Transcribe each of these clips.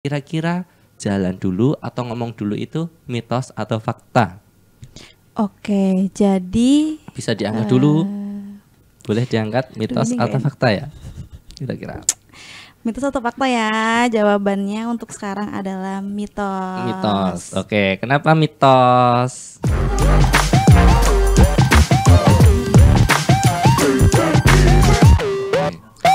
Kira-kira jalan dulu atau ngomong dulu itu mitos atau fakta? Oke, jadi bisa diangkat uh, dulu. Eh, Boleh diangkat mitos atau kayak... fakta ya? Kira-kira. Mitos atau fakta ya? Jawabannya untuk sekarang adalah mitos. Mitos. Oke, kenapa mitos?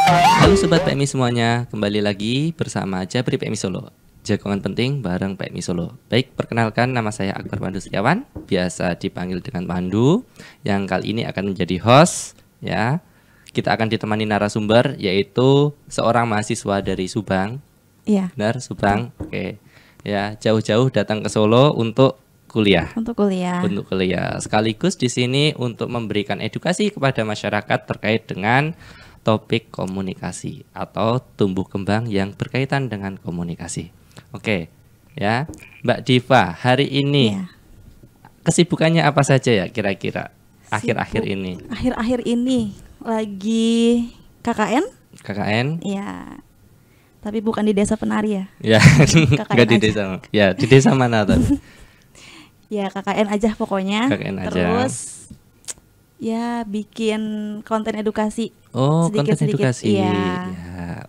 Halo Sobat PMI semuanya, kembali lagi bersama Jabri PMI Solo Jagongan penting bareng PMI Solo Baik, perkenalkan nama saya Akbar Pandu Setiawan Biasa dipanggil dengan Pandu Yang kali ini akan menjadi host ya Kita akan ditemani narasumber yaitu seorang mahasiswa dari Subang Iya Benar, Subang Oke Ya, jauh-jauh datang ke Solo untuk kuliah. Untuk kuliah. Untuk kuliah. Sekaligus di sini untuk memberikan edukasi kepada masyarakat terkait dengan topik komunikasi atau tumbuh kembang yang berkaitan dengan komunikasi. Oke, ya Mbak Diva, hari ini ya. kesibukannya apa saja ya kira-kira akhir-akhir ini? Akhir-akhir ini lagi KKN. KKN? Iya. Tapi bukan di desa penari ya? Ya, nggak di desa. Ya, di desa mana tadi? ya KKN aja pokoknya. KKN aja. Terus Ya, bikin konten edukasi. Oh, sedikit, konten edukasi. Iya. Ya.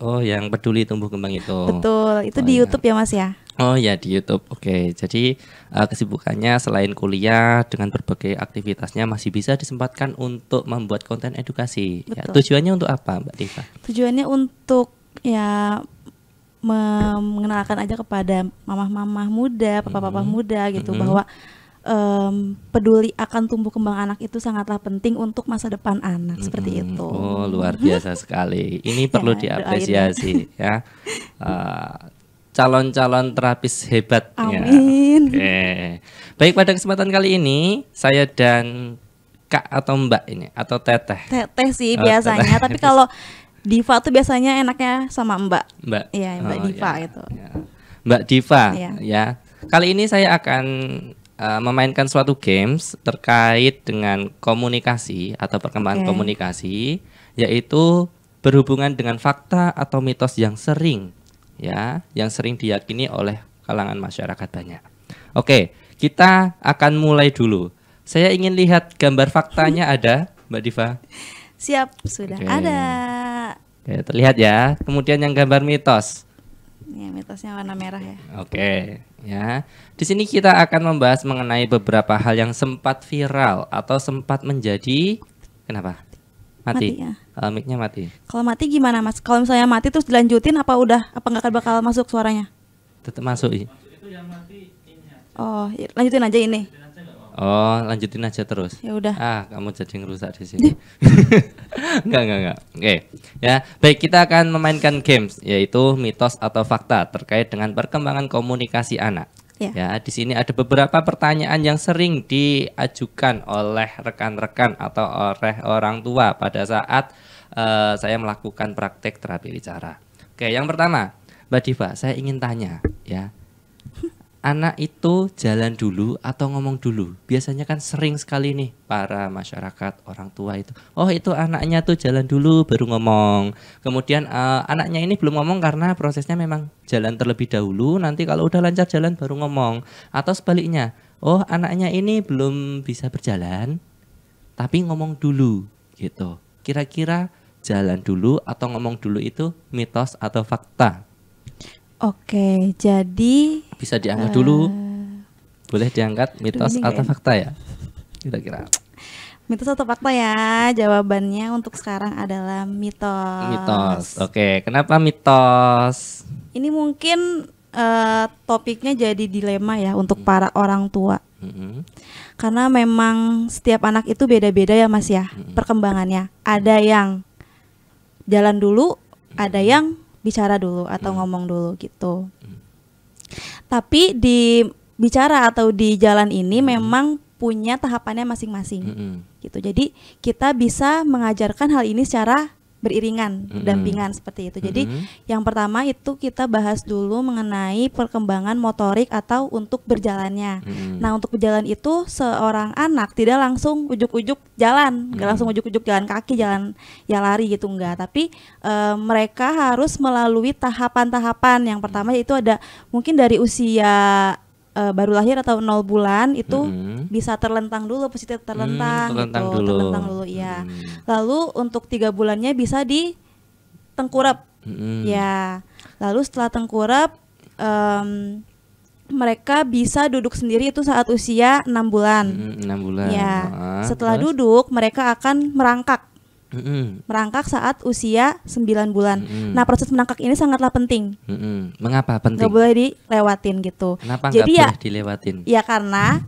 Oh, yang peduli tumbuh kembang itu. Betul, itu oh, di ya. YouTube ya, Mas ya? Oh ya di YouTube. Oke, jadi uh, kesibukannya selain kuliah dengan berbagai aktivitasnya masih bisa disempatkan untuk membuat konten edukasi. Ya, Betul. Ya, tujuannya untuk apa, Mbak Diva? Tujuannya untuk ya mengenalkan aja kepada mamah-mamah muda, papa-papa mm-hmm. muda gitu hmm. bahwa um, peduli akan tumbuh kembang anak itu sangatlah penting untuk masa depan anak hmm. seperti itu. Oh luar biasa sekali. Ini ya, perlu ya, diapresiasi ya. Uh, calon-calon terapis hebat. Amin. Oke. Baik pada kesempatan kali ini saya dan kak atau mbak ini atau teteh. Teteh sih oh, biasanya. Teteh. Tapi kalau Diva tuh biasanya enaknya sama mbak. Mbak. Iya mbak oh, Diva ya, itu. Iya. Mbak Diva ya. ya. Kali ini saya akan Eh, memainkan suatu games terkait dengan komunikasi atau perkembangan okay. komunikasi yaitu berhubungan dengan fakta atau mitos yang sering ya yang sering diyakini oleh kalangan masyarakat banyak. Oke, kita akan mulai dulu. Saya ingin lihat gambar faktanya ada, Mbak Diva. Siap, sudah Oke. ada. Oke, terlihat ya. Kemudian yang gambar mitos. Ya, mitosnya warna merah ya. Oke, okay, ya. Di sini kita akan membahas mengenai beberapa hal yang sempat viral atau sempat menjadi kenapa? Mati. mati ya. Eh, mati. Kalau mati gimana, Mas? Kalau misalnya mati terus dilanjutin apa udah apa nggak bakal masuk suaranya? Tetap masuk. Maksud iya. Oh, iya, lanjutin aja ini. Lanjutin Oh, lanjutin aja terus. Ya udah. Ah, kamu jadi ngerusak di sini. enggak, enggak, enggak. Oke. Okay. Ya, baik kita akan memainkan games yaitu mitos atau fakta terkait dengan perkembangan komunikasi anak. Ya. ya, di sini ada beberapa pertanyaan yang sering diajukan oleh rekan-rekan atau oleh orang tua pada saat uh, saya melakukan praktek terapi bicara. Oke, yang pertama, Mbak Diva, saya ingin tanya ya anak itu jalan dulu atau ngomong dulu? Biasanya kan sering sekali nih para masyarakat orang tua itu. Oh itu anaknya tuh jalan dulu baru ngomong. Kemudian uh, anaknya ini belum ngomong karena prosesnya memang jalan terlebih dahulu. Nanti kalau udah lancar jalan baru ngomong. Atau sebaliknya, oh anaknya ini belum bisa berjalan tapi ngomong dulu gitu. Kira-kira jalan dulu atau ngomong dulu itu mitos atau fakta? Oke, jadi bisa diangkat uh, dulu. Eh, Boleh diangkat mitos atau ya? fakta ya? Kira-kira. Mitos atau fakta ya? Jawabannya untuk sekarang adalah mitos. Mitos. Oke, kenapa mitos? Ini mungkin uh, topiknya jadi dilema ya untuk hmm. para orang tua. hmm Karena memang setiap anak itu beda-beda ya Mas ya hmm perkembangannya. Ada yang jalan dulu, hmm ada yang bicara dulu atau hmm. ngomong dulu gitu. Hmm. Tapi di bicara atau di jalan ini hmm. memang punya tahapannya masing-masing. Hmm. Gitu. Jadi kita bisa mengajarkan hal ini secara beriringan, mm-hmm. dampingan seperti itu. Jadi mm-hmm. yang pertama itu kita bahas dulu mengenai perkembangan motorik atau untuk berjalannya. Mm-hmm. Nah, untuk berjalan itu seorang anak tidak langsung ujuk-ujuk jalan, nggak mm-hmm. langsung ujuk-ujuk jalan kaki, jalan ya lari gitu enggak, tapi e, mereka harus melalui tahapan-tahapan. Yang pertama itu ada mungkin dari usia uh, baru lahir atau nol bulan itu hmm. bisa terlentang dulu positif terlentang, hmm, terlentang gitu dulu. terlentang dulu ya hmm. lalu untuk tiga bulannya bisa di tengkurap hmm. ya lalu setelah tengkurap um, mereka bisa duduk sendiri itu saat usia enam bulan. Enam hmm, bulan. Ya. setelah terus? duduk mereka akan merangkak mm -hmm. merangkak saat usia 9 bulan. Mm -hmm. Nah proses merangkak ini sangatlah penting. Mm -hmm. Mengapa penting? Gak boleh dilewatin gitu. Kenapa Jadi gak ya, boleh dilewatin? Ya karena mm.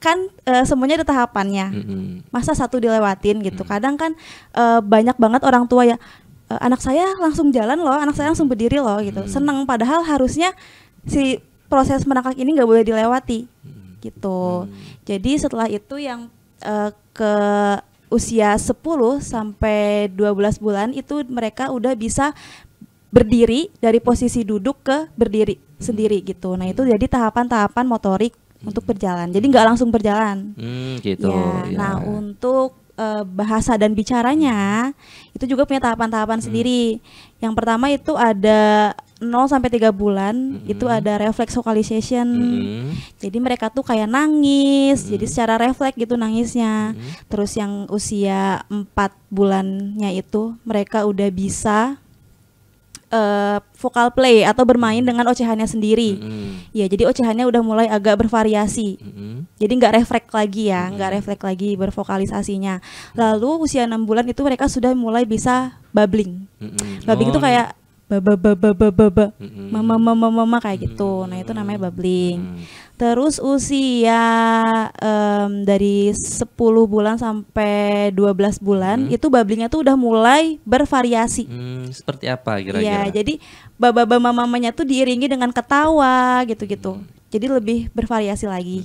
kan e, semuanya ada tahapannya. Mm -hmm. Masa satu dilewatin gitu. Mm -hmm. Kadang kan e, banyak banget orang tua ya e, anak saya langsung jalan loh, anak saya langsung berdiri loh gitu. Mm -hmm. Seneng padahal harusnya si proses merangkak ini gak boleh dilewati mm -hmm. gitu. Mm -hmm. Jadi setelah itu yang e, ke usia 10 sampai 12 bulan itu mereka udah bisa berdiri dari posisi duduk ke berdiri sendiri gitu. Nah, itu jadi tahapan-tahapan motorik untuk berjalan. Jadi nggak langsung berjalan. Hmm, gitu. Ya, ya. Nah, untuk uh, bahasa dan bicaranya itu juga punya tahapan-tahapan hmm. sendiri. Yang pertama itu ada 0 sampai 3 bulan mm -hmm. itu ada refleks vocalization. Mm -hmm. Jadi mereka tuh kayak nangis. Mm -hmm. Jadi secara refleks gitu nangisnya. Mm -hmm. Terus yang usia 4 bulannya itu mereka udah bisa uh, eh, vokal play atau bermain dengan ocehannya sendiri. Mm -hmm. Ya, jadi ocehannya udah mulai agak bervariasi. Mm -hmm. Jadi nggak refleks lagi ya, nggak mm -hmm. refleks lagi bervokalisasinya. Lalu usia enam bulan itu mereka sudah mulai bisa bubbling. Mm -hmm. Bubbling oh, itu kayak baba baba baba mm mama mama mama kayak gitu nah itu namanya babbling terus usia um, dari 10 bulan sampai 12 bulan hmm itu babblingnya tuh udah mulai bervariasi mm, seperti apa kira-kira ya jadi baba baba mamanya tuh diiringi dengan ketawa gitu-gitu Jadi lebih bervariasi lagi.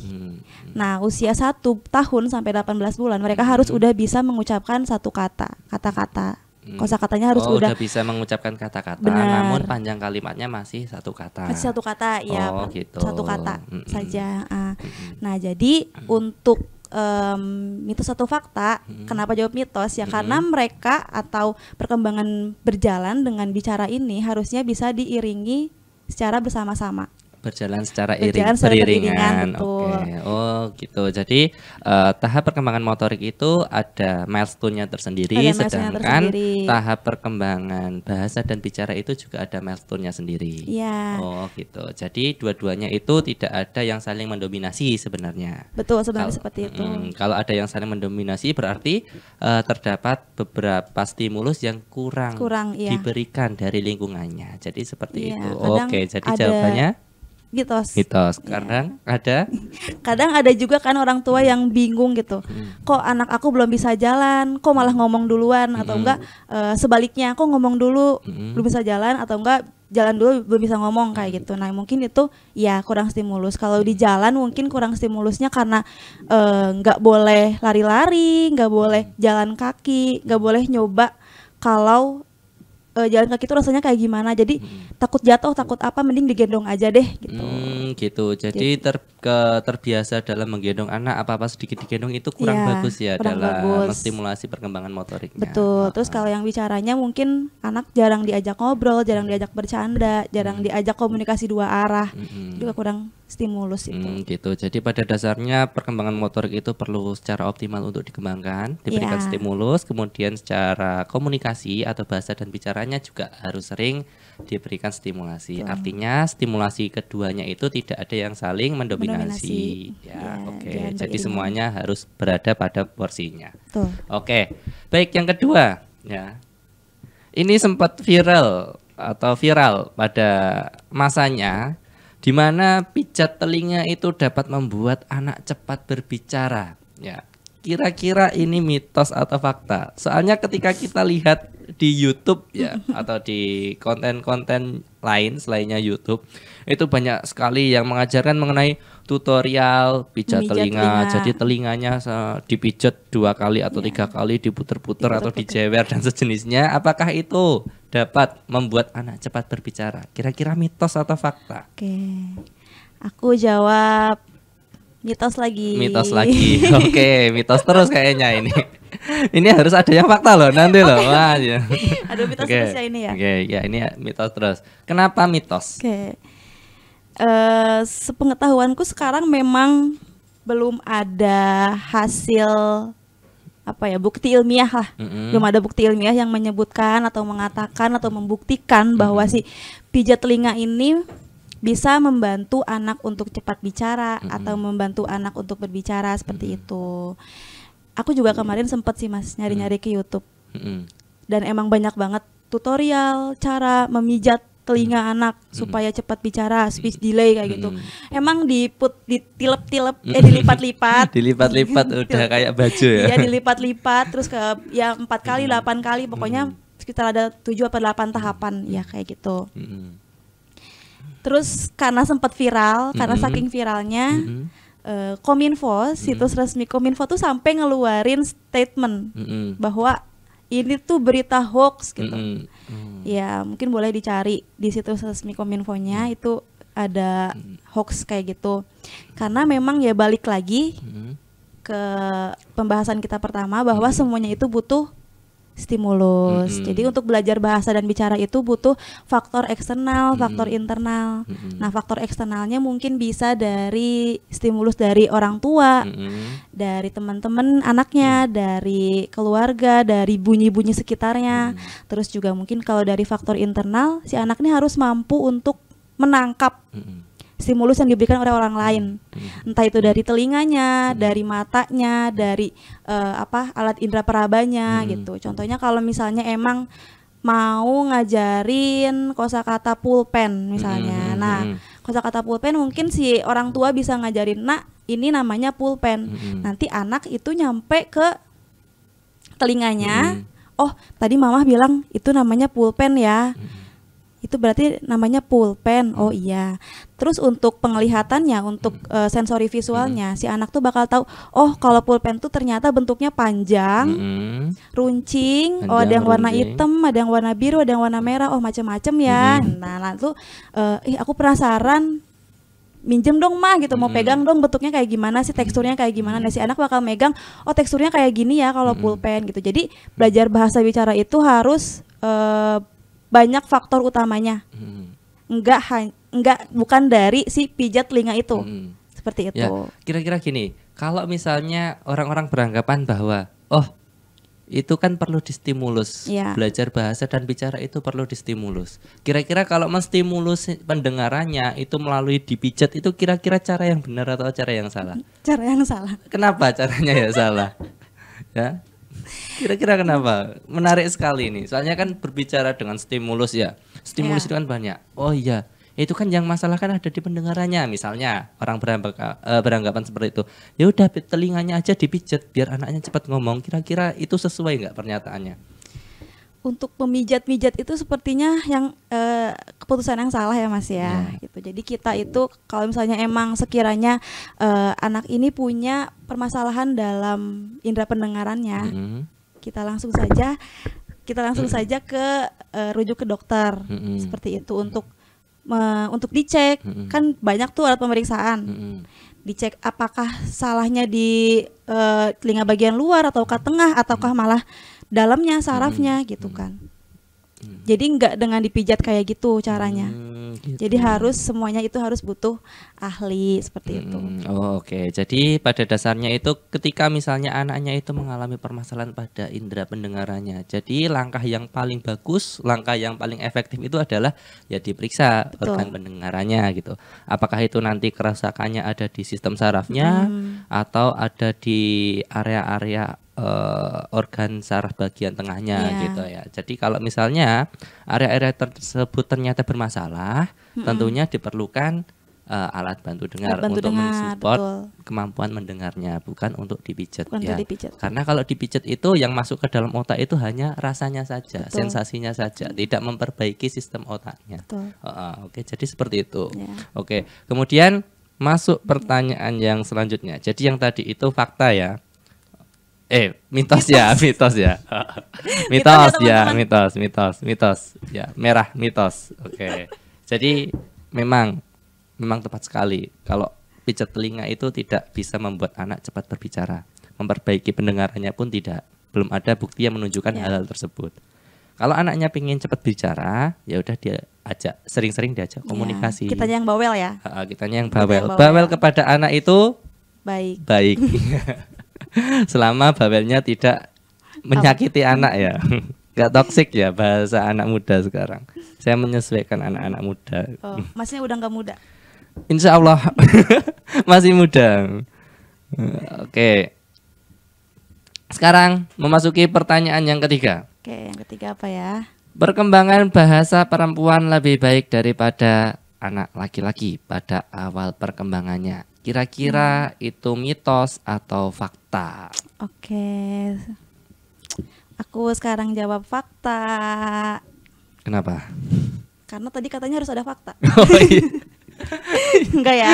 Nah, usia satu tahun sampai 18 bulan mereka harus udah bisa mengucapkan satu kata, kata-kata Hmm. Kosa katanya harus oh, udah, udah bisa mengucapkan kata-kata, namun panjang kalimatnya masih satu kata. Masih satu kata, ya. Oh, gitu. Satu kata mm saja. Nah, Mm Nah, jadi mm untuk um, mitos atau fakta, hmm. kenapa jawab mitos? Ya Hmm. karena mereka atau perkembangan berjalan dengan bicara ini harusnya bisa diiringi secara bersama-sama berjalan secara iring berjalan beriringan. Oke. Okay. Oh, gitu. Jadi uh, tahap perkembangan motorik itu ada milestone-nya tersendiri ada sedangkan tersendiri. tahap perkembangan bahasa dan bicara itu juga ada milestone-nya sendiri. Iya. Oh, gitu. Jadi dua-duanya itu tidak ada yang saling mendominasi sebenarnya. Betul, sebenarnya kalau, seperti itu. Mm, kalau ada yang saling mendominasi berarti uh, terdapat beberapa stimulus yang kurang, kurang iya. diberikan dari lingkungannya. Jadi seperti ya, itu. Oke, okay, jadi jawabannya mitos mitos iya. kadang yeah. ada kadang ada juga kan orang tua yang bingung gitu hmm. kok anak aku belum bisa jalan kok malah hmm. ngomong duluan hmm. atau enggak e, sebaliknya aku ngomong dulu hmm. belum bisa jalan atau enggak jalan dulu belum bisa ngomong kayak hmm. gitu nah mungkin itu ya kurang stimulus kalau di hmm. jalan mungkin kurang stimulusnya karena eh, nggak boleh lari-lari nggak boleh jalan kaki nggak boleh nyoba kalau uh, jalan kaki itu rasanya kayak gimana. Jadi hmm. takut jatuh, takut apa mending digendong aja deh gitu. Hmm, gitu. Jadi, Jadi gitu. ter ke, terbiasa dalam menggendong anak apa-apa sedikit digendong itu kurang ya, bagus ya kurang dalam bagus. perkembangan motoriknya. Betul. Terus kalau yang bicaranya mungkin anak jarang diajak ngobrol, jarang diajak bercanda, jarang hmm. diajak komunikasi dua arah. Hmm. Juga kurang stimulus itu. Hmm, gitu. Jadi pada dasarnya perkembangan motorik itu perlu secara optimal untuk dikembangkan, diberikan yeah. stimulus, kemudian secara komunikasi atau bahasa dan bicaranya juga harus sering diberikan stimulasi. Betul. Artinya stimulasi keduanya itu tidak ada yang saling mendominasi. mendominasi. Ya, yeah, oke. Okay. Jadi semuanya harus berada pada porsinya. Oke. Okay. Baik, yang kedua, ya. Ini sempat viral atau viral pada masanya di mana pijat telinga itu dapat membuat anak cepat berbicara. Ya, kira-kira ini mitos atau fakta? Soalnya ketika kita lihat di YouTube ya atau di konten-konten lain selainnya YouTube itu banyak sekali yang mengajarkan mengenai tutorial pijat, pijat telinga. telinga. Jadi telinganya eh, dipijat dua kali atau ya. tiga kali diputer-puter atau dijewer dan sejenisnya. Apakah itu dapat membuat anak cepat berbicara? Kira-kira mitos atau fakta? Oke, aku jawab mitos lagi. Mitos lagi, oke, mitos terus kayaknya ini. ini harus ada yang fakta loh nanti loh. Okay. Wah, ya. Ada mitos okay. terus ya ini ya. Oke, ya ini mitos terus. Kenapa mitos? Oke, uh, sepengetahuanku sekarang memang belum ada hasil apa ya bukti ilmiah lah mm-hmm. belum ada bukti ilmiah yang menyebutkan atau mengatakan atau membuktikan mm-hmm. bahwa si pijat telinga ini bisa membantu anak untuk cepat bicara mm-hmm. atau membantu anak untuk berbicara seperti mm-hmm. itu aku juga kemarin sempat sih mas nyari-nyari ke YouTube mm-hmm. dan emang banyak banget tutorial cara memijat telinga hmm. anak hmm. supaya hmm. cepat bicara speech delay kayak gitu hmm. emang diput ditilep-tilep hmm. eh dilipat-lipat dilipat-lipat udah kayak baju ya iya dilipat-lipat terus ke ya empat kali hmm. delapan kali pokoknya hmm. sekitar ada tujuh atau delapan tahapan ya kayak gitu hmm. terus karena sempat viral hmm. karena saking viralnya hmm. uh, kominfo situs mm. resmi kominfo tuh sampai ngeluarin statement hmm. bahwa ini tuh berita hoax gitu hmm hmm. ya mungkin boleh dicari di situs resmi kominfonya hmm. itu ada hmm. hoax kayak gitu karena memang ya balik lagi hmm. ke pembahasan kita pertama bahwa hmm. semuanya itu butuh stimulus. Mm -hmm. Jadi untuk belajar bahasa dan bicara itu butuh faktor eksternal, mm -hmm. faktor internal. Mm -hmm. Nah, faktor eksternalnya mungkin bisa dari stimulus dari orang tua, mm -hmm. dari teman-teman anaknya, mm -hmm. dari keluarga, dari bunyi-bunyi sekitarnya. Mm -hmm. Terus juga mungkin kalau dari faktor internal si anak ini harus mampu untuk menangkap mm -hmm stimulus yang diberikan oleh orang lain hmm. entah itu dari telinganya hmm. dari matanya dari uh, apa alat indera perabanya hmm. gitu contohnya kalau misalnya emang mau ngajarin kosakata pulpen misalnya. Hmm, hmm nah, kosakata pulpen mungkin si orang tua bisa ngajarin, "Nak, ini namanya pulpen." Hmm. Nanti anak itu nyampe ke telinganya, "Oh, tadi mama bilang itu namanya pulpen ya." Hmm itu berarti namanya pulpen. Oh hmm. iya. Terus untuk penglihatannya, untuk uh, sensori visualnya, mm. si anak tuh bakal tahu, oh kalau pulpen tuh ternyata bentuknya panjang, mm. runcing, panjang, oh ada yang warna runcing. hitam, ada yang warna biru, ada yang warna merah, oh macam-macam ya. Mm. Nah lalu, nah, uh, eh, ih aku penasaran minjem dong mah gitu mau hmm. pegang dong bentuknya kayak gimana sih teksturnya kayak gimana nah si anak bakal megang oh teksturnya kayak gini ya kalau mm. pulpen gitu jadi belajar bahasa bicara itu harus uh, banyak faktor utamanya. Hmm. Enggak enggak bukan dari si pijat telinga itu. Hmm. Seperti ya, itu. Ya, kira-kira gini, kalau misalnya orang-orang beranggapan bahwa oh itu kan perlu distimulus ya. belajar bahasa dan bicara itu perlu distimulus kira-kira kalau menstimulus pendengarannya itu melalui dipijat itu kira-kira cara yang benar atau cara yang salah cara yang salah kenapa caranya ya salah ya Kira-kira kenapa? Menarik sekali ini. Soalnya kan berbicara dengan stimulus ya. Stimulus yeah. itu kan banyak. Oh iya, itu kan yang masalah kan ada di pendengarannya misalnya orang eh, beranggapan seperti itu ya udah telinganya aja dipijet biar anaknya cepat ngomong kira-kira itu sesuai nggak pernyataannya untuk memijat-mijat itu sepertinya yang eh, keputusan yang salah ya Mas ya. ya. Gitu. Jadi kita itu kalau misalnya emang sekiranya eh, anak ini punya permasalahan dalam indera pendengarannya, -hmm. kita langsung saja kita langsung -hmm. saja ke eh, rujuk ke dokter -hmm. seperti itu untuk me, untuk dicek. -hmm. Kan banyak tuh alat pemeriksaan. -hmm dicek apakah salahnya di uh, telinga bagian luar ataukah tengah ataukah mm. malah dalamnya hmm. sarafnya gitu hmm. gitu kan. Hmm. Jadi nggak dengan dipijat kayak gitu caranya. Hmm, gitu. Jadi harus semuanya itu harus butuh ahli seperti hmm. itu. Oh, Oke, okay. jadi pada dasarnya itu ketika misalnya anaknya itu mengalami permasalahan pada indera pendengarannya, jadi langkah yang paling bagus, langkah yang paling efektif itu adalah ya diperiksa Betul. organ pendengarannya gitu. Apakah itu nanti kerasakannya ada di sistem sarafnya hmm. atau ada di area-area uh, organ saraf bagian tengahnya yeah. gitu ya. Jadi kalau misalnya area-area tersebut ternyata bermasalah, mm -hmm. tentunya diperlukan uh, alat bantu dengar bantu untuk dengar, mensupport betul. kemampuan mendengarnya, bukan untuk dipijat bukan ya. Untuk dipijat. Karena kalau dipijat itu yang masuk ke dalam otak itu hanya rasanya saja, betul. sensasinya saja, tidak memperbaiki sistem otaknya. uh, Oke, okay. jadi seperti itu. Yeah. Oke, okay. kemudian masuk pertanyaan yang selanjutnya. Jadi yang tadi itu fakta ya eh mitos, ya mitos ya. ya mitos ya, mitos mitos mitos ya merah mitos oke jadi memang memang tepat sekali kalau pijat telinga itu tidak bisa membuat anak cepat berbicara memperbaiki pendengarannya pun tidak belum ada bukti yang menunjukkan ya. hal tersebut kalau anaknya pengen cepat bicara ya udah dia ajak sering-sering diajak iya. komunikasi yeah. kita yang bawel ya kita yang bawel. yang bawel bawel ya. kepada anak itu baik baik selama bawelnya tidak menyakiti Apa? anak ya nggak toksik ya bahasa anak muda sekarang saya menyesuaikan anak-anak muda oh, masih udah nggak muda Insya Allah masih muda oke sekarang memasuki pertanyaan yang ketiga oke yang ketiga apa ya perkembangan bahasa perempuan lebih baik daripada anak laki-laki pada awal perkembangannya Kira-kira hmm. itu mitos atau fakta? Oke. Aku sekarang jawab fakta. Kenapa? Karena tadi katanya harus ada fakta. Oh, iya. enggak ya?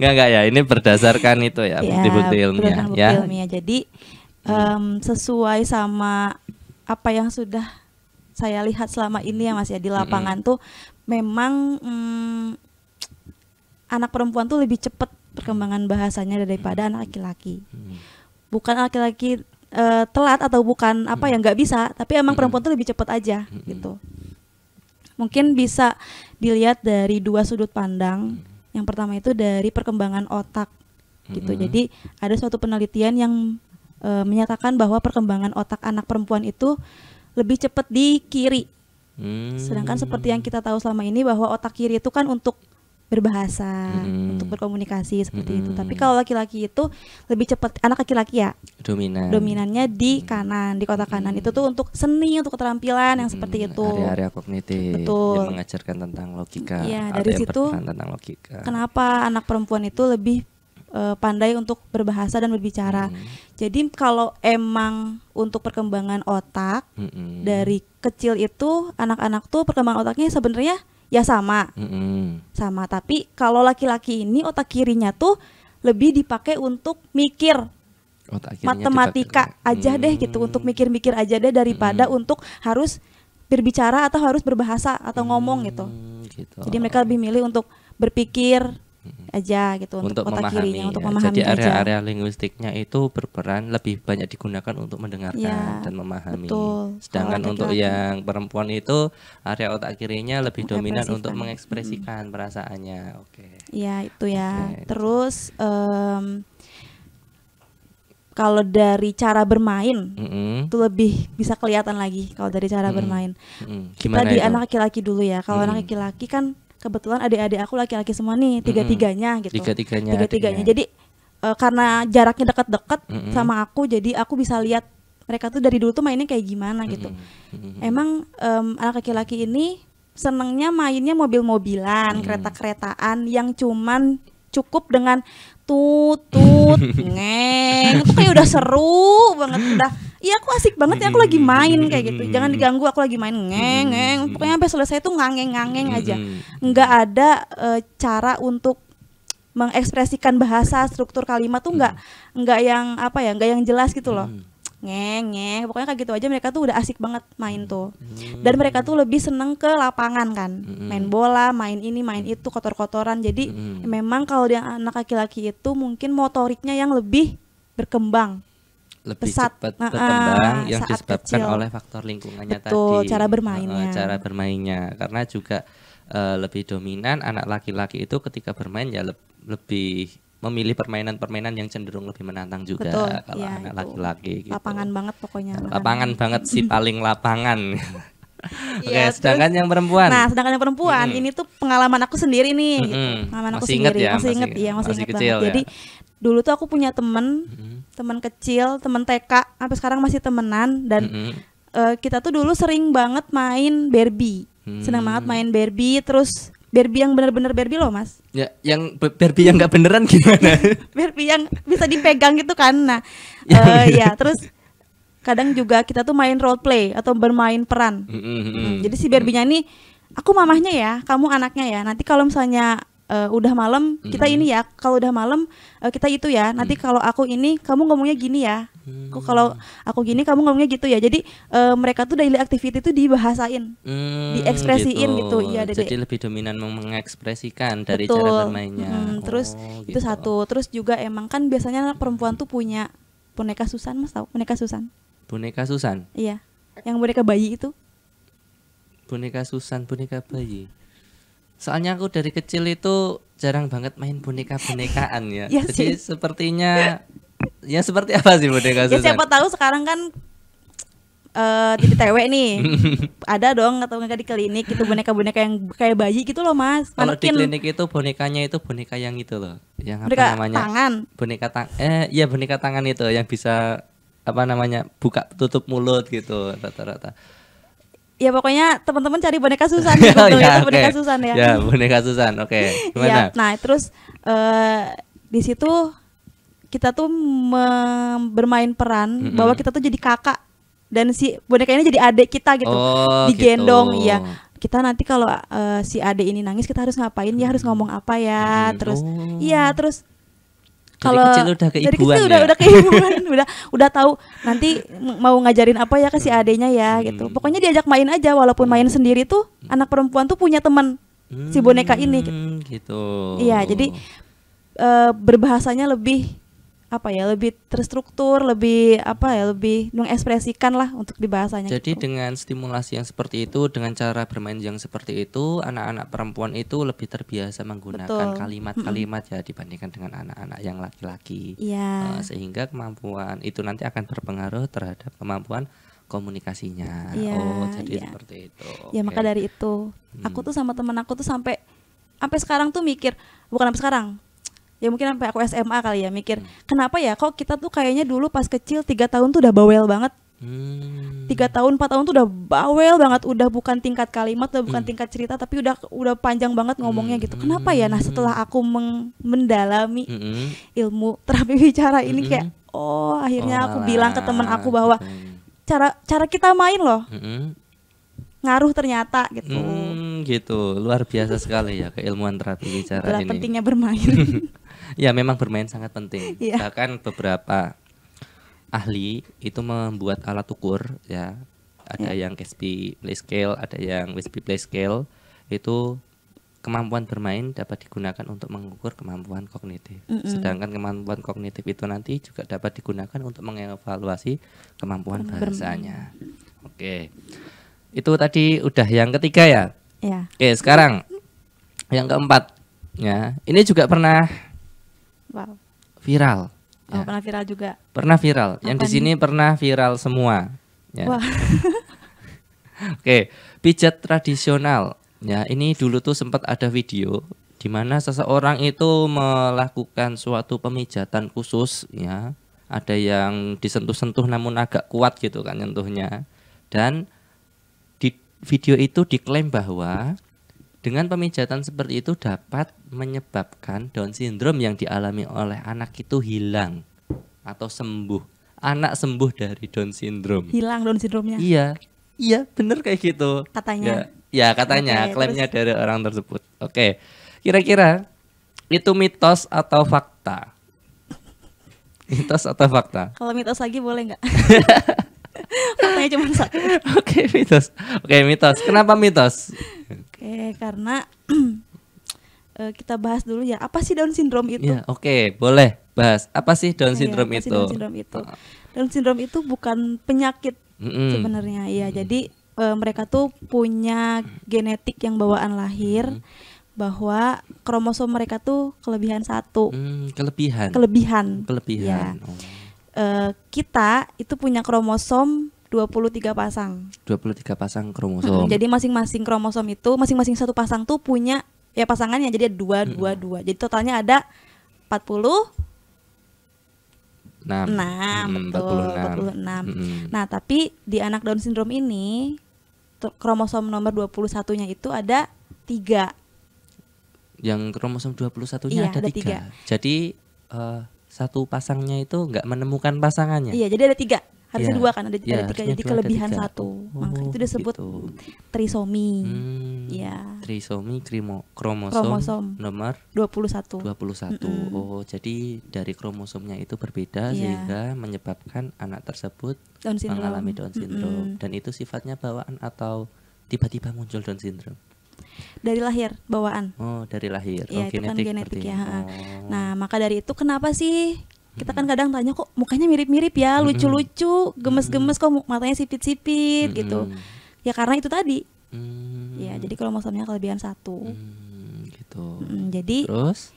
enggak enggak ya. Ini berdasarkan itu ya, iya, bukti-bukti ya, ilmiah bukti ya. ilmiah. Jadi um, sesuai sama apa yang sudah saya lihat selama ini ya Mas ya di lapangan mm -hmm. tuh memang mm, anak perempuan tuh lebih cepat perkembangan bahasanya daripada anak laki-laki. Hmm. Bukan laki-laki uh, telat atau bukan apa yang hmm. nggak bisa, tapi emang hmm. perempuan tuh lebih cepat aja gitu. Mungkin bisa dilihat dari dua sudut pandang. Yang pertama itu dari perkembangan otak gitu. Jadi ada suatu penelitian yang uh, menyatakan bahwa perkembangan otak anak perempuan itu lebih cepat di kiri. Hmm. Sedangkan seperti yang kita tahu selama ini bahwa otak kiri itu kan untuk berbahasa hmm. untuk berkomunikasi seperti hmm. itu tapi kalau laki-laki itu lebih cepat anak laki-laki ya dominan dominannya di kanan di kota kanan hmm. itu tuh untuk seni untuk keterampilan yang seperti itu area-area kognitif Betul. yang mengajarkan tentang logika ya dari situ tentang logika kenapa anak perempuan itu lebih uh, pandai untuk berbahasa dan berbicara. Hmm. Jadi kalau emang untuk perkembangan otak hmm. dari kecil itu anak-anak tuh perkembangan otaknya sebenarnya ya sama mm -hmm. sama tapi kalau laki-laki ini otak kirinya tuh lebih dipakai untuk mikir otak matematika dipakai. aja deh hmm. gitu untuk mikir-mikir aja deh daripada hmm. untuk harus berbicara atau harus berbahasa atau ngomong gitu. mm Hmm, gitu. Jadi mereka lebih milih untuk berpikir aja gitu untuk, untuk otak memahami, kirinya untuk ya. memahami jadi area-area linguistiknya itu berperan lebih banyak digunakan untuk mendengarkan ya, dan memahami betul. sedangkan untuk yang perempuan itu area otak kirinya lebih dominan untuk kan. mengekspresikan hmm. perasaannya oke okay. ya itu ya okay. terus um, kalau dari cara bermain mm -hmm. itu lebih bisa kelihatan lagi kalau dari cara mm -hmm. bermain. Mm -hmm. Kita di anak laki-laki dulu ya. Kalau mm -hmm. anak laki-laki kan kebetulan adik-adik aku laki-laki semua nih tiga-tiganya gitu tiga-tiganya tiga-tiganya jadi uh, karena jaraknya deket-deket mm-hmm. sama aku jadi aku bisa lihat mereka tuh dari dulu tuh mainnya kayak gimana gitu mm-hmm. emang um, anak laki-laki ini senengnya mainnya mobil-mobilan mm. kereta-keretaan yang cuman cukup dengan tutut ngeng itu kayak udah seru banget udah Iya aku asik banget ya aku lagi main kayak gitu. Jangan diganggu aku lagi main ngeng ngeng. Pokoknya sampai selesai tuh ngangeng ngangeng aja. Nggak ada uh, cara untuk mengekspresikan bahasa struktur kalimat tuh nggak mm. nggak yang apa ya nggak yang jelas gitu loh mm. ngeng ngeng pokoknya kayak gitu aja mereka tuh udah asik banget main tuh mm. dan mereka tuh lebih seneng ke lapangan kan main bola main ini main itu kotor kotoran jadi memang kalau dia anak laki-laki itu mungkin motoriknya yang lebih berkembang lebih pesat, cepat berkembang uh, yang disebabkan kecil. oleh faktor lingkungannya Betul, tadi. cara bermainnya. Uh, cara bermainnya karena juga uh, lebih dominan anak laki-laki itu ketika bermain ya le lebih memilih permainan-permainan yang cenderung lebih menantang juga Betul, kalau ya, anak laki-laki gitu. Lapangan banget pokoknya. Lapangan anak. banget sih paling lapangan. Iya, Oke, ya, sedangkan terus, yang perempuan. Nah, sedangkan yang perempuan hmm. ini tuh pengalaman aku sendiri nih. Hmm. Gitu. Pengalaman masih aku sendiri. Ya, masih, masih inget ya, masih, masih inget kecil, banget. Ya. Jadi dulu tuh aku punya temen mm-hmm. teman kecil teman TK sampai sekarang masih temenan dan mm-hmm. uh, kita tuh dulu sering banget main Barbie mm-hmm. senang banget mm. main Barbie terus Barbie yang bener-bener Barbie loh mas ya yang Barbie yang nggak beneran gimana Barbie yang bisa dipegang gitu kan nah uh, ya terus kadang juga kita tuh main role play atau bermain peran mm-hmm. hmm, jadi si Barbie-nya ini aku mamahnya ya kamu anaknya ya nanti kalau misalnya uh, udah malam hmm. kita mm-hmm. ini ya kalau udah malam uh, kita itu ya nanti hmm. kalau aku ini kamu ngomongnya gini ya hmm. aku kalau mm. aku gini kamu ngomongnya gitu ya jadi uh, mereka tuh daily activity itu dibahasain hmm, diekspresiin gitu, gitu. ya jadi, jadi lebih dominan mengekspresikan dari betul. cara bermainnya hmm, terus oh, itu gitu. satu terus juga emang kan biasanya anak perempuan tuh punya boneka Susan mas tau boneka Susan boneka Susan iya yang boneka bayi itu boneka Susan boneka bayi Soalnya aku dari kecil itu jarang banget main boneka-bonekaan ya. ya Jadi sih. sepertinya ya seperti apa sih boneka Ya siapa tahu sekarang kan uh, titik tewe nih ada dong atau enggak di klinik itu boneka-boneka yang kayak bayi gitu loh mas kalau di klinik itu bonekanya itu boneka yang itu loh yang apa boneka namanya tangan boneka tang eh iya boneka tangan itu yang bisa apa namanya buka tutup mulut gitu rata-rata ya pokoknya teman-teman cari boneka Susan gitu ya, ya, itu boneka Susan ya. Ya, boneka Susan. Oke. Okay. ya, nah, terus uh, di situ kita tuh bermain peran mm -hmm. bahwa kita tuh jadi kakak dan si boneka ini jadi adik kita gitu. Oh, gitu. digendong gitu. ya. Kita nanti kalau uh, si adik ini nangis kita harus ngapain? Ya harus ngomong apa ya? Terus oh. iya, oh. terus kalau kecil udah keibuan dari kecil udah ya? udah keibuan udah udah tahu nanti mau ngajarin apa ya ke si adenya ya gitu. hmm. gitu pokoknya diajak main aja walaupun main hmm. sendiri tuh hmm. anak perempuan tuh punya teman hmm, si boneka ini hmm, gitu, gitu. iya jadi uh, berbahasanya lebih apa ya lebih terstruktur lebih apa ya lebih mengekspresikan lah untuk di bahasanya jadi gitu. dengan stimulasi yang seperti itu dengan cara bermain yang seperti itu anak-anak perempuan itu lebih terbiasa menggunakan kalimat-kalimat ya dibandingkan dengan anak-anak yang laki-laki ya. sehingga kemampuan itu nanti akan berpengaruh terhadap kemampuan komunikasinya ya, oh jadi ya. seperti itu ya okay. maka dari itu aku hmm. tuh sama temen aku tuh sampai sampai sekarang tuh mikir bukan sampai sekarang ya mungkin sampai aku SMA kali ya mikir hmm. kenapa ya kok kita tuh kayaknya dulu pas kecil tiga tahun tuh udah bawel banget hmm. tiga hmm. tahun empat tahun tuh udah bawel banget udah bukan tingkat kalimat udah bukan hmm. tingkat cerita tapi udah udah panjang banget ngomongnya gitu kenapa ya nah setelah hmm. aku meng mendalami hmm. ilmu terapi bicara ini hmm. kayak oh akhirnya oh, aku bilang ke teman aku bahwa gitu. cara cara kita main loh hmm ngaruh ternyata gitu. Hmm, gitu. Luar biasa sekali ya keilmuan terapi bicara ini. pentingnya bermain. ya memang bermain sangat penting. Yeah. Bahkan beberapa ahli itu membuat alat ukur ya. Ada yeah. yang ksp Play Scale, ada yang wsp Play Scale. Itu kemampuan bermain dapat digunakan untuk mengukur kemampuan kognitif. Mm -hmm. Sedangkan kemampuan kognitif itu nanti juga dapat digunakan untuk mengevaluasi kemampuan Bermain. bahasanya. Oke. Itu tadi udah yang ketiga ya? Yeah. Oke, sekarang yang keempat ya. Ini juga pernah Viral. Oh, ya. pernah viral juga. Pernah viral. Apa Yang di sini pernah viral semua. Ya. Oke, pijat tradisional. Ya, ini dulu tuh sempat ada video di mana seseorang itu melakukan suatu pemijatan khusus ya. Ada yang disentuh-sentuh namun agak kuat gitu kan nyentuhnya. Dan di video itu diklaim bahwa dengan pemijatan seperti itu dapat menyebabkan Down syndrome yang dialami oleh anak itu hilang atau sembuh. Anak sembuh dari Down syndrome. Hilang Down syndrome-nya. Iya. Iya, benar kayak gitu. Katanya. Ya, ya katanya, okay, klaimnya terus. dari orang tersebut. Oke. Okay. Kira-kira itu mitos atau fakta? Mitos atau fakta? Kalau mitos lagi boleh nggak? Faktanya cuma satu. Oke, okay, mitos. Oke, okay, mitos. Kenapa mitos? Oke, okay, karena uh, kita bahas dulu ya, apa sih Down syndrome itu? Ya, oke, okay, boleh bahas. Apa sih Down iya, syndrome ya, itu? Down syndrome itu. Oh. Down syndrome itu bukan penyakit mm -hmm. sebenarnya. Iya, mm -hmm. jadi uh, mereka tuh punya genetik yang bawaan lahir. Mm -hmm bahwa kromosom mereka tuh kelebihan satu. Hmm, kelebihan. Kelebihan. Kelebihan. Ya. Oh uh, kita itu punya kromosom 23 pasang. 23 pasang kromosom. Hmm, jadi masing-masing kromosom itu masing-masing satu pasang tuh punya ya pasangannya jadi dua dua dua. Jadi totalnya ada 40 6. 6 betul, 46. 46. Hmm. Nah, tapi di anak down syndrome ini kromosom nomor 21-nya itu ada tiga. Yang kromosom 21-nya iya, ada, ada tiga. tiga. Jadi uh, satu pasangnya itu nggak menemukan pasangannya. Iya, jadi ada tiga. Harusnya yeah. dua kan ada, yeah, ada tiga. Jadi kelebihan tiga. satu. Oh, Maka itu disebut gitu. trisomi. Hmm, yeah. Trisomi krimo, kromosom, kromosom nomor 21. 21. Mm -hmm. Oh, jadi dari kromosomnya itu berbeda yeah. sehingga menyebabkan anak tersebut Down mengalami Down syndrome mm -hmm. dan itu sifatnya bawaan atau tiba-tiba muncul Down syndrome dari lahir bawaan. Oh, dari lahir. ya oh, itu kan genetik ya. ya oh. Nah, maka dari itu kenapa sih kita kan kadang tanya kok mukanya mirip-mirip ya, lucu-lucu, gemes-gemes kok matanya sipit-sipit hmm. gitu. Ya karena itu tadi. Hmm. Ya, jadi kalau misalnya kelebihan satu. Hmm, gitu. Hmm, jadi Terus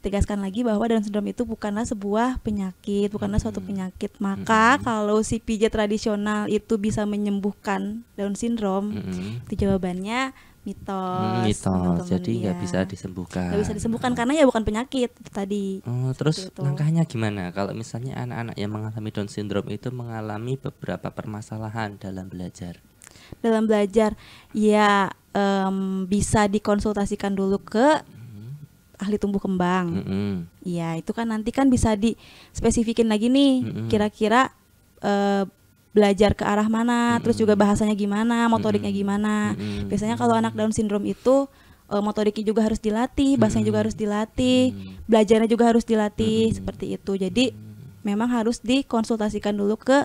ditegaskan lagi bahwa Down syndrome itu bukanlah sebuah penyakit, bukanlah suatu penyakit. Maka hmm. kalau si pijat tradisional itu bisa menyembuhkan Down syndrome, hmm. itu jawabannya mitos, hmm, mitos. jadi nggak bisa disembuhkan. Nggak bisa disembuhkan karena ya bukan penyakit tadi. Oh, terus itu. langkahnya gimana? Kalau misalnya anak-anak yang mengalami Down syndrome itu mengalami beberapa permasalahan dalam belajar. Dalam belajar, ya um, bisa dikonsultasikan dulu ke hmm. ahli tumbuh kembang. Iya, mm -hmm. Ya, itu kan nanti kan bisa dispesifikin lagi nih, hmm. kira-kira mm -hmm belajar ke arah mana, hmm. terus juga hmm. bahasanya gimana, motoriknya gimana. Hmm. gimana. Hmm. Biasanya kalau anak Down syndrome itu e, motoriknya juga harus dilatih, bahasanya hmm. juga harus dilatih, hmm. belajarnya juga harus dilatih, hmm. seperti itu. Jadi memang harus dikonsultasikan dulu ke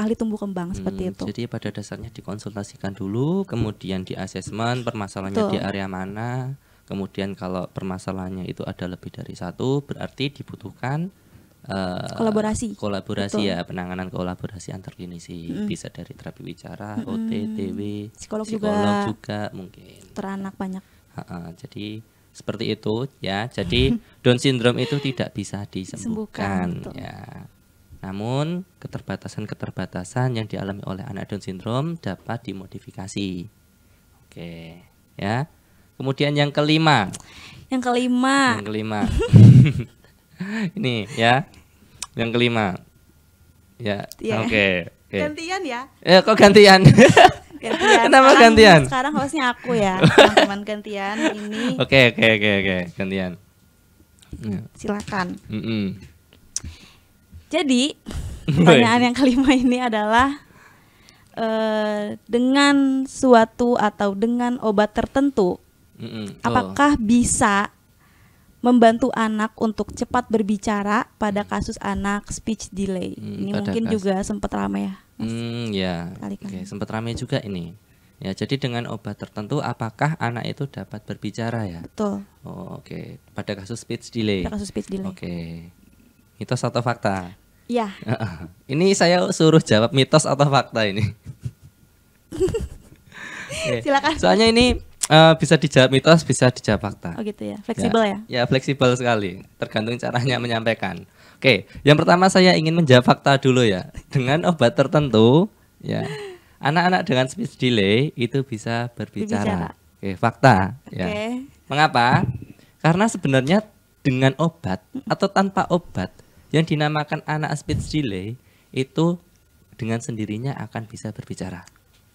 ahli tumbuh kembang hmm, seperti itu. Jadi pada dasarnya dikonsultasikan dulu, kemudian di asesmen permasalahannya Tuh. di area mana, kemudian kalau permasalahannya itu ada lebih dari satu, berarti dibutuhkan Eh, kolaborasi kolaborasi Betul. ya penanganan kolaborasi antar klinisi mm. bisa dari terapi bicara mm. OT TW psikolog, psikolog juga, juga mungkin teranak banyak ha -ha, jadi seperti itu ya jadi Down syndrome itu tidak bisa disembuhkan Sembuhkan, ya namun keterbatasan-keterbatasan yang dialami oleh anak Down syndrome dapat dimodifikasi oke ya kemudian yang kelima yang kelima yang kelima ini ya. Yang kelima. Ya. Yeah. Oke. Okay. Okay. Gantian ya? Ya kok gantian? gantian. Kenapa sekarang, gantian? Sekarang hostnya aku ya, teman-teman gantian ini. Oke okay, oke okay, oke okay, oke okay. gantian. Ya. Silakan. Mm -mm. Jadi pertanyaan yang kelima ini adalah eh, dengan suatu atau dengan obat tertentu, mm -mm. apakah bisa membantu anak untuk cepat berbicara pada kasus anak speech delay. Hmm, ini mungkin kasus. juga sempat ramai ya. Hmm, ya. Kan. Oke, sempat ramai juga ini. Ya, jadi dengan obat tertentu apakah anak itu dapat berbicara ya? Betul. Oh, oke. Pada kasus speech delay. Pada kasus speech delay. Oke. Okay. Mitos atau fakta? Ya. ini saya suruh jawab mitos atau fakta ini. Silakan. Soalnya ini Uh, bisa dijawab mitos, bisa dijawab fakta. Oh gitu ya, fleksibel ya? Ya, ya fleksibel sekali, tergantung caranya menyampaikan. Oke, yang pertama saya ingin menjawab fakta dulu ya. Dengan obat tertentu, ya, anak-anak dengan speech delay itu bisa berbicara. berbicara. Oke, fakta. Ya. Mengapa? Karena sebenarnya dengan obat atau tanpa obat yang dinamakan anak speech delay itu dengan sendirinya akan bisa berbicara.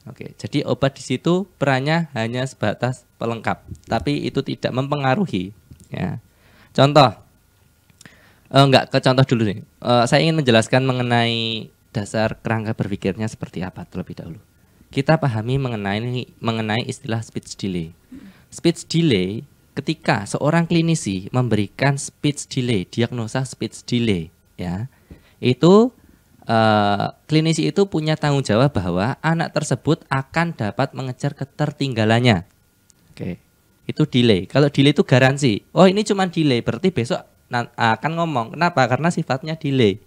Oke, jadi obat di situ perannya hanya sebatas pelengkap, tapi itu tidak mempengaruhi. Ya. Contoh, eh, enggak ke contoh dulu nih. Eh, saya ingin menjelaskan mengenai dasar kerangka berpikirnya seperti apa terlebih dahulu. Kita pahami mengenai mengenai istilah speech delay. Speech delay ketika seorang klinisi memberikan speech delay, diagnosa speech delay, ya, itu uh, klinisi itu punya tanggung jawab bahwa anak tersebut akan dapat mengejar ketertinggalannya. Oke. Okay. Itu delay. Kalau delay itu garansi. Oh, ini cuma delay, berarti besok akan ngomong. Kenapa? Karena sifatnya delay.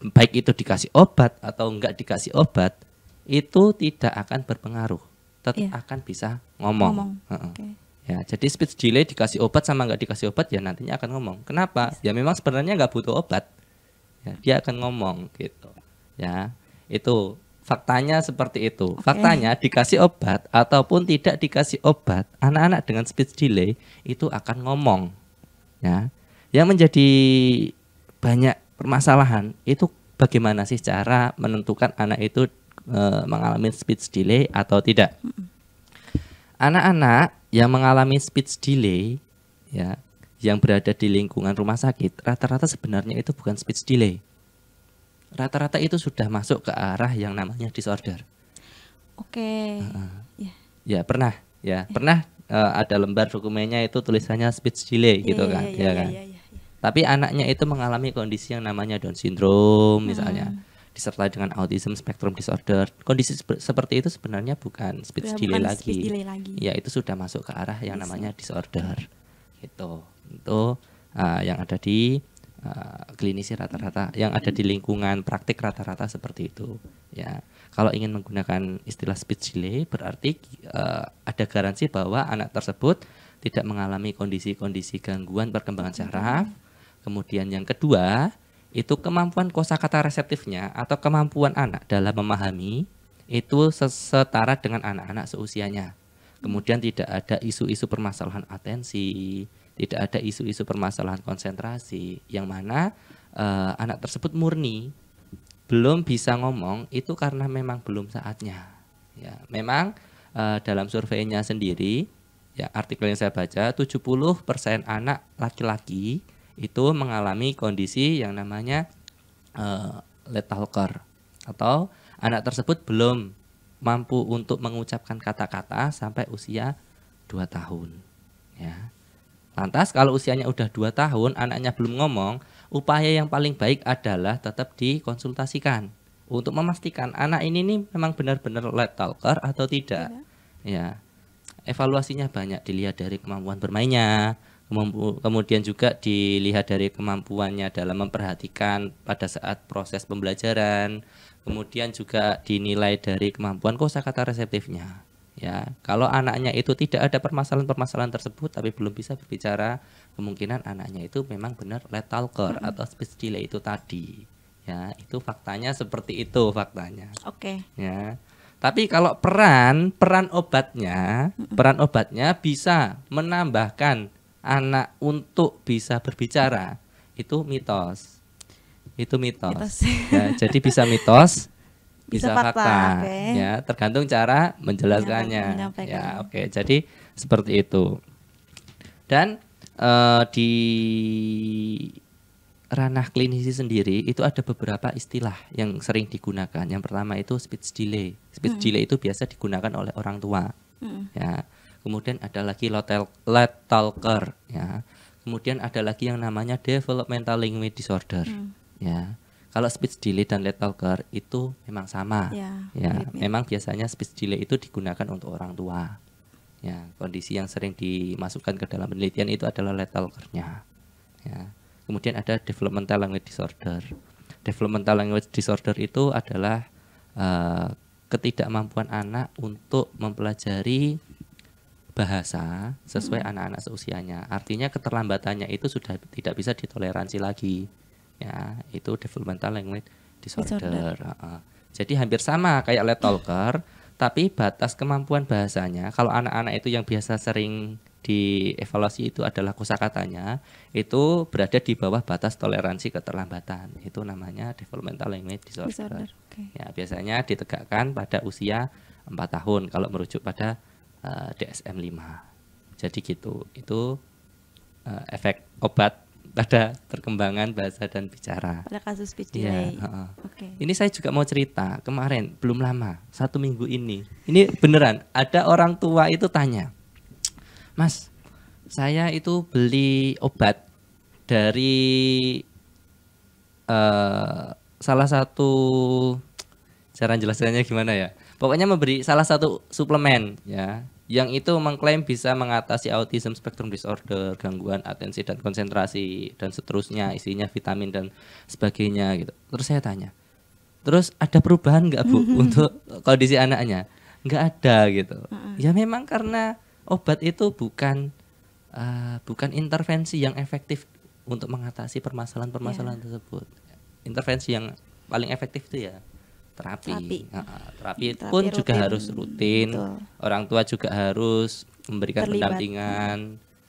Baik itu dikasih obat atau enggak dikasih obat, itu tidak akan berpengaruh. Tetap yeah. akan bisa ngomong. ngomong. Uh -uh. Okay. Ya, jadi speech delay dikasih obat sama nggak dikasih obat ya nantinya akan ngomong. Kenapa? Iya. Ya memang sebenarnya nggak butuh obat, ya, dia akan ngomong gitu ya itu faktanya seperti itu okay. faktanya dikasih obat ataupun tidak dikasih obat anak-anak dengan speech delay itu akan ngomong ya yang menjadi banyak permasalahan itu bagaimana sih cara menentukan anak itu e, mengalami speech delay atau tidak anak-anak yang mengalami speech delay ya yang berada di lingkungan rumah sakit rata-rata sebenarnya itu bukan speech delay. Rata-rata itu sudah masuk ke arah yang namanya disorder. Oke. Okay. Uh, yeah. Ya pernah, ya yeah. pernah uh, ada lembar dokumennya itu tulisannya speech delay yeah, gitu yeah, kan, yeah, ya yeah, ya, kan. Yeah, yeah, yeah. Tapi anaknya itu mengalami kondisi yang namanya Down syndrome misalnya. Hmm disertai dengan autism spectrum disorder. Kondisi seperti itu sebenarnya bukan speech, ya, delay, bukan lagi. speech delay lagi. Ya, itu sudah masuk ke arah yang Bisa. namanya disorder. Gitu itu uh, yang ada di uh, eh, klinisi rata-rata yang ada di lingkungan praktik rata-rata seperti itu ya kalau ingin menggunakan istilah speech delay berarti uh, ada garansi bahwa anak tersebut tidak mengalami kondisi-kondisi gangguan perkembangan saraf. kemudian yang kedua itu kemampuan kosakata reseptifnya atau kemampuan anak dalam memahami itu setara dengan anak-anak seusianya kemudian tidak ada isu-isu permasalahan atensi tidak ada isu-isu permasalahan konsentrasi yang mana uh, anak tersebut murni belum bisa ngomong itu karena memang belum saatnya. Ya, memang uh, dalam surveinya sendiri ya artikel yang saya baca 70% anak laki-laki itu mengalami kondisi yang namanya uh, lethal care atau anak tersebut belum mampu untuk mengucapkan kata-kata sampai usia 2 tahun ya. Lantas kalau usianya udah 2 tahun, anaknya belum ngomong, upaya yang paling baik adalah tetap dikonsultasikan untuk memastikan anak ini nih memang benar-benar light talker atau tidak. Iya. Ya. Evaluasinya banyak dilihat dari kemampuan bermainnya, kemudian juga dilihat dari kemampuannya dalam memperhatikan pada saat proses pembelajaran, kemudian juga dinilai dari kemampuan kosakata reseptifnya. Ya, kalau anaknya itu tidak ada permasalahan-permasalahan tersebut tapi belum bisa berbicara, kemungkinan anaknya itu memang benar late -hmm. atau speech delay itu tadi. Ya, itu faktanya seperti itu faktanya. Oke. Okay. Ya. Tapi kalau peran peran obatnya, -hmm. peran obatnya bisa menambahkan anak untuk bisa berbicara. Itu mitos. Itu mitos. mitos. Ya, jadi bisa mitos bisa, fakta, fakta okay. ya tergantung cara menjelaskannya ya oke okay. jadi seperti itu dan uh, di ranah klinisi sendiri itu ada beberapa istilah yang sering digunakan yang pertama itu speech delay speech hmm. delay itu biasa digunakan oleh orang tua hmm. ya kemudian ada lagi late talker ya kemudian ada lagi yang namanya developmental language disorder hmm. ya kalau speech delay dan late talker itu memang sama. Ya, ya mirip, mirip. memang biasanya speech delay itu digunakan untuk orang tua. Ya, kondisi yang sering dimasukkan ke dalam penelitian itu adalah late talkernya. Ya. Kemudian ada developmental language disorder. Developmental language disorder itu adalah uh, ketidakmampuan anak untuk mempelajari bahasa sesuai hmm. anak-anak -hmm. seusianya. Artinya keterlambatannya itu sudah tidak bisa ditoleransi lagi ya itu developmental language disorder. disorder. Uh, uh. Jadi hampir sama kayak late talker, tapi batas kemampuan bahasanya kalau anak-anak itu yang biasa sering dievaluasi itu adalah kosakatanya itu berada di bawah batas toleransi keterlambatan itu namanya developmental language disorder, disorder. Okay. ya biasanya ditegakkan pada usia 4 tahun kalau merujuk pada uh, eh, DSM 5 jadi gitu itu uh, efek obat pada perkembangan bahasa dan bicara. Pada kasus PDI. Ya, uh, uh. Okay. Ini saya juga mau cerita kemarin belum lama satu minggu ini. Ini beneran ada orang tua itu tanya, Mas, saya itu beli obat dari uh, salah satu cara jelasannya gimana ya? Pokoknya memberi salah satu suplemen ya yang itu mengklaim bisa mengatasi autism spectrum disorder, gangguan atensi dan konsentrasi dan seterusnya, isinya vitamin dan sebagainya gitu. Terus saya tanya, terus ada perubahan nggak bu untuk kondisi anaknya? Nggak ada gitu. Ya memang karena obat itu bukan uh, bukan intervensi yang efektif untuk mengatasi permasalahan-permasalahan yeah. tersebut. Intervensi yang paling efektif itu ya terapi. Terapi, terapi, terapi pun rutin. juga harus rutin. Betul. Orang tua juga harus memberikan terlibat. pendampingan,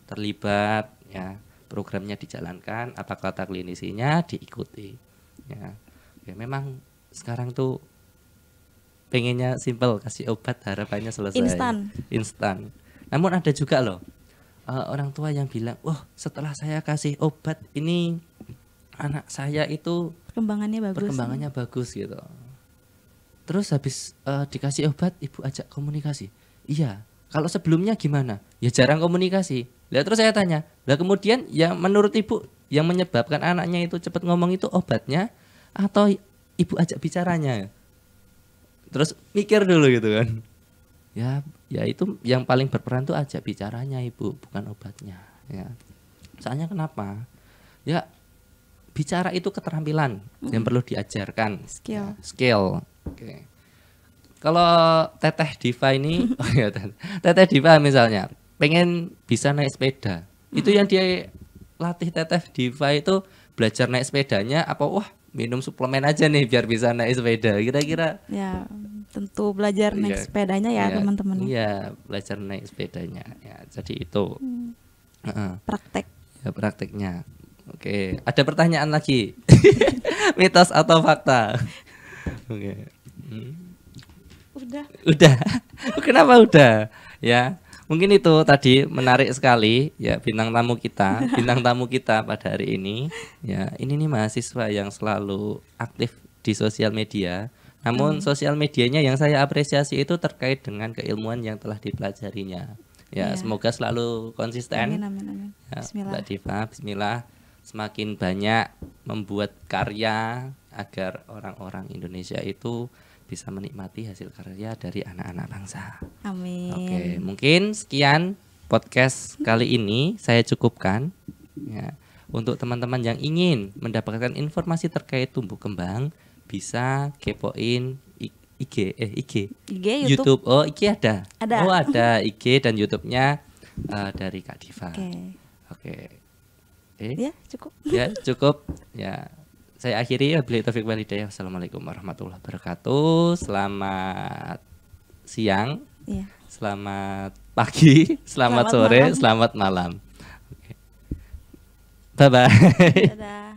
terlibat ya. Programnya dijalankan, apa kata klinisinya diikuti. Ya. ya memang sekarang tuh pengennya simple kasih obat harapannya selesai. Instan. Instan. Namun ada juga loh uh, orang tua yang bilang, "Wah, oh, setelah saya kasih obat ini anak saya itu perkembangannya bagus." Perkembangannya nih. bagus gitu. Terus habis uh, dikasih obat, ibu ajak komunikasi. Iya. Kalau sebelumnya gimana? Ya jarang komunikasi. Lihat terus saya tanya. Lah kemudian yang menurut ibu yang menyebabkan anaknya itu cepat ngomong itu obatnya atau ibu ajak bicaranya? Terus mikir dulu gitu kan. Ya, ya itu yang paling berperan itu ajak bicaranya ibu, bukan obatnya. Ya. Soalnya kenapa? Ya bicara itu keterampilan mm. yang perlu diajarkan. Skill. Ya, skill Oke. Kalau Teteh Diva ini, oh ya, Teteh Diva misalnya, pengen bisa naik sepeda. Hmm. Itu yang dia latih Teteh Diva itu belajar naik sepedanya apa wah minum suplemen aja nih biar bisa naik sepeda kira-kira. Ya, tentu belajar naik ya, sepedanya ya, iya. teman-teman. Ya, iya, belajar naik sepedanya. Ya, jadi itu. Hmm. Praktek. Ya, prakteknya. Oke, ada pertanyaan lagi. Mitos atau fakta? Oke. Udah. Udah. Kenapa udah? Ya. Mungkin itu tadi menarik sekali ya bintang tamu kita, bintang tamu kita pada hari ini. Ya, ini nih mahasiswa yang selalu aktif di sosial media. Namun hmm. sosial medianya yang saya apresiasi itu terkait dengan keilmuan yang telah dipelajarinya. Ya, ya. semoga selalu konsisten. Amin amin amin. Ya, bismillah. Ya, Mbak Diva, bismillah semakin banyak membuat karya agar orang-orang Indonesia itu bisa menikmati hasil karya dari anak-anak bangsa. Amin. Oke, mungkin sekian podcast kali ini saya cukupkan. Ya. Untuk teman-teman yang ingin mendapatkan informasi terkait tumbuh kembang bisa kepoin IG eh IG, IG YouTube. YouTube oh IG ada. ada oh ada IG dan YouTube-nya uh, dari Kak Diva oke okay. okay. eh ya cukup ya cukup ya saya akhiri ya beli Taufik Walidaya. Assalamualaikum warahmatullahi wabarakatuh. Selamat siang. Iya. Selamat pagi, selamat, selamat sore, malam. selamat malam. Okay. Bye bye. Dadah.